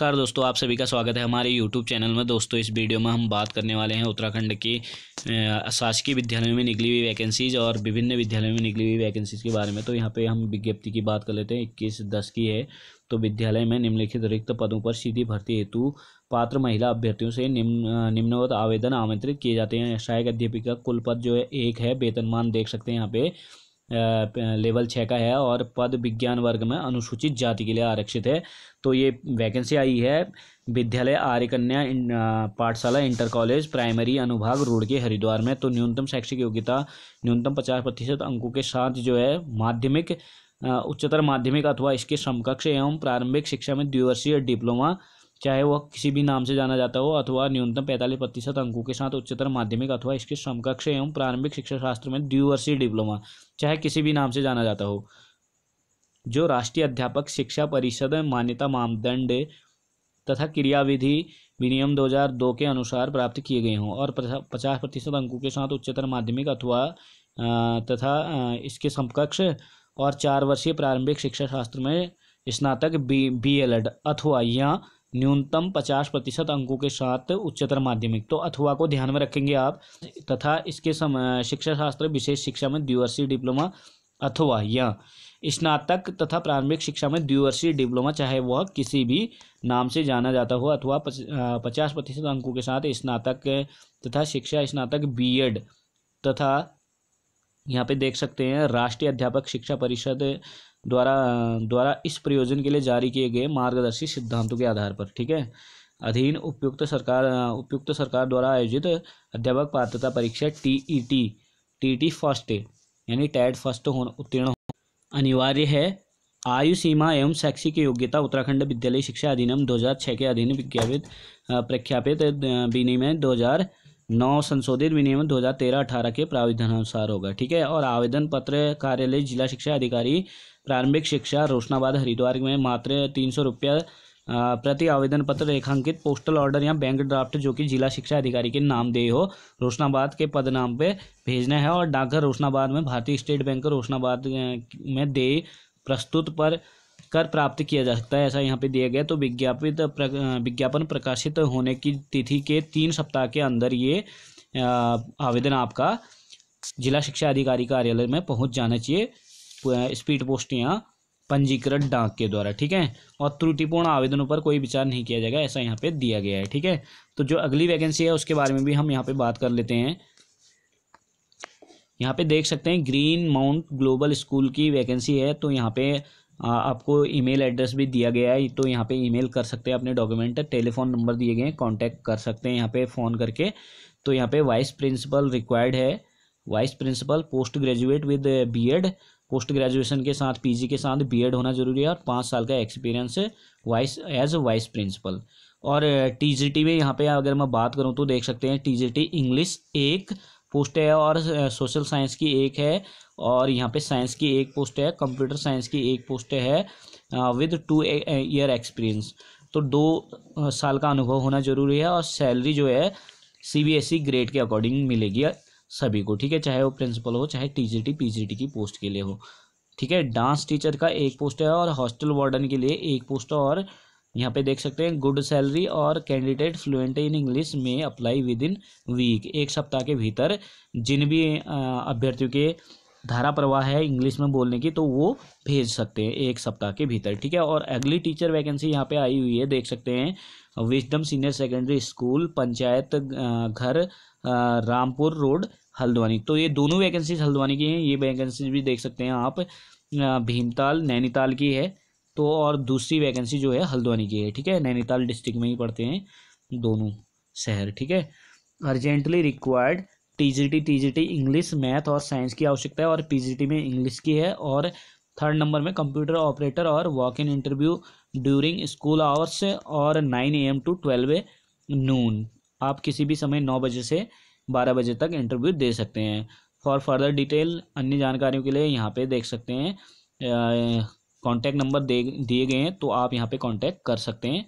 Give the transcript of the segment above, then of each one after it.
नमस्कार दोस्तों आप सभी का स्वागत है हमारे यूट्यूब चैनल में दोस्तों इस वीडियो में हम बात करने वाले हैं उत्तराखंड की शासकीय विद्यालयों में निकली हुई वैकेंसीज और विभिन्न विद्यालयों में निकली हुई वैकेंसीज के बारे में तो यहाँ पे हम विज्ञप्ति की बात कर लेते हैं इक्कीस दस की है तो विद्यालय में निम्नलिखित रिक्त पदों पर सीधी भर्ती हेतु पात्र महिला अभ्यर्थियों से निम्न निम्नवत आवेदन आमंत्रित किए जाते हैं सहायक अध्यापिका कुल पद जो है एक है वेतनमान देख सकते हैं यहाँ पे लेवल छः का है और पद विज्ञान वर्ग में अनुसूचित जाति के लिए आरक्षित है तो ये वैकेंसी आई है विद्यालय Arya Kanya Pathshala inter college primary अनुभाग रोड के हरिद्वार में तो न्यूनतम शैक्षिक योग्यता न्यूनतम पचास प्रतिशत अंकों के साथ जो है माध्यमिक उच्चतर माध्यमिक अथवा इसके समकक्ष एवं प्रारंभिक शिक्षा में द्विवर्षीय डिप्लोमा चाहे वह किसी भी नाम से जाना जाता हो अथवा न्यूनतम पैंतालीस प्रतिशत अंकों के साथ उच्चतर माध्यमिक अथवा इसके समकक्ष एवं प्रारंभिक शिक्षा शास्त्र में द्विवर्षीय डिप्लोमा चाहे किसी भी नाम से जाना जाता हो जो राष्ट्रीय अध्यापक शिक्षा परिषद मान्यता मानदंड तथा क्रियाविधि विनियम 2002 के अनुसार प्राप्त किए गए हों और पचास प्रतिशत अंकों के साथ उच्चतर माध्यमिक अथवा तथा इसके समकक्ष और चार वर्षीय प्रारंभिक शिक्षा शास्त्र में स्नातक बी बी एल एड अथवा या न्यूनतम 50 प्रतिशत अंकों के साथ उच्चतर माध्यमिक तो अथवा को ध्यान में रखेंगे आप तथा इसके समय शिक्षा शास्त्र विशेष शिक्षा में द्विवर्षीय डिप्लोमा अथवा या स्नातक तथा प्रारंभिक शिक्षा में द्विवर्षीय डिप्लोमा चाहे वह किसी भी नाम से जाना जाता हो अथवा पचास प्रतिशत अंकों के साथ स्नातक तथा शिक्षा स्नातक बी तथा यहाँ पे देख सकते हैं राष्ट्रीय अध्यापक शिक्षा परिषद द्वारा द्वारा इस प्रयोजन के लिए जारी किए गए मार्गदर्शी सिद्धांतों के आधार पर ठीक है अधीन उपयुक्त सरकार उपयुक्त सरकार द्वारा आयोजित अध्यापक पात्रता परीक्षा T E T T T first यानी टैट फर्स्ट हो उत्तीर्ण अनिवार्य है आयु सीमा एवं शैक्षिक योग्यता उत्तराखंड विद्यालय शिक्षा अधिनियम 2006 के अधीन विज्ञापित प्रख्यापित विनिमय दो हज़ार नौ संशोधित विनियम 2013-18 के प्राविधानुसार होगा ठीक है और आवेदन पत्र कार्यालय जिला शिक्षा अधिकारी प्रारंभिक शिक्षा रोशनाबाद हरिद्वार में मात्र तीन सौ रुपया प्रति आवेदन पत्र रेखांकित पोस्टल ऑर्डर या बैंक ड्राफ्ट जो कि जिला शिक्षा अधिकारी के नाम दे हो रोशनाबाद के पद नाम पर भेजना है और डाकघर रोशनाबाद में भारतीय स्टेट बैंक रोशनाबाद में दे प्रस्तुत पर कर प्राप्त किया जा सकता है ऐसा यहाँ पे दिया गया तो विज्ञापित विज्ञापन प्रकाशित होने की तिथि के तीन सप्ताह के अंदर ये आवेदन आपका जिला शिक्षा अधिकारी कार्यालय में पहुँच जाना चाहिए स्पीड पोस्ट यहाँ पंजीकृत डाक के द्वारा ठीक है और त्रुटिपूर्ण आवेदनों पर कोई विचार नहीं किया जाएगा ऐसा यहाँ पे दिया गया है ठीक है तो जो अगली वैकेंसी है उसके बारे में भी हम यहाँ पे बात कर लेते हैं यहाँ पे देख सकते हैं ग्रीन माउंट ग्लोबल स्कूल की वैकेंसी है तो यहाँ पे आपको ईमेल एड्रेस भी दिया गया है तो यहाँ पे ईमेल कर सकते हैं अपने डॉक्यूमेंट टेलीफोन नंबर दिए गए हैं कॉन्टैक्ट कर सकते हैं यहाँ पे फ़ोन करके तो यहाँ पे वाइस प्रिंसिपल रिक्वायर्ड है vice principal post graduate with B post graduation के साथ पी के साथ बी होना जरूरी है और पाँच साल का experience vice age vice principal और टी में यहाँ पे अगर मैं बात करूँ तो देख सकते हैं टी इंग्लिश एक पोस्ट है और सोशल साइंस की एक है और यहाँ पे साइंस की एक पोस्ट है कंप्यूटर साइंस की एक पोस्ट है विद टू ईयर एक्सपीरियंस तो दो साल का अनुभव होना ज़रूरी है और सैलरी जो है C B S E grade के अकॉर्डिंग मिलेगी सभी को ठीक है चाहे वो प्रिंसिपल हो चाहे T G T P G T की पोस्ट के लिए हो ठीक है डांस टीचर का एक पोस्ट है और हॉस्टल वार्डन के लिए एक पोस्ट और यहाँ पे देख सकते हैं गुड सैलरी और कैंडिडेट फ्लुएंट इन इंग्लिश में अप्लाई विद इन वीक एक सप्ताह के भीतर जिन भी अभ्यर्थियों के धारा प्रवाह है इंग्लिश में बोलने की तो वो भेज सकते हैं एक सप्ताह के भीतर ठीक है और अगली टीचर वैकेंसी यहाँ पे आई हुई है देख सकते हैं wisdom senior secondary school panchayat घर रामपुर रोड हल्द्वानी तो ये दोनों वैकेंसीज हल्द्वानी की हैं ये वैकेंसीज भी देख सकते हैं आप भीमताल नैनीताल की है तो और दूसरी वैकेंसी जो है हल्द्वानी की है ठीक है नैनीताल डिस्ट्रिक्ट में ही पढ़ते हैं दोनों शहर ठीक है urgently required TGT TGT English math और साइंस की आवश्यकता है और पीजीटी में इंग्लिश की है और थर्ड नंबर में कंप्यूटर ऑपरेटर और walk in interview during school hours और nine A M to twelve noon आप किसी भी समय नौ बजे से बारह बजे तक इंटरव्यू दे सकते हैं फॉर फर्दर डिटेल अन्य जानकारियों के लिए यहाँ पे देख सकते हैं कॉन्टैक्ट नंबर दे दिए गए हैं तो आप यहाँ पे कॉन्टैक्ट कर सकते हैं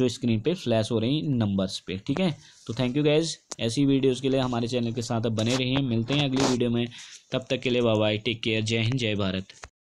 जो स्क्रीन पे फ्लैश हो रही हैं नंबर्स पे ठीक है तो थैंक यू गैज़ ऐसी वीडियोस के लिए हमारे चैनल के साथ अब बने रहिए है। मिलते हैं अगली वीडियो में तब तक के लिए बाय टेक केयर जय हिंद जय भारत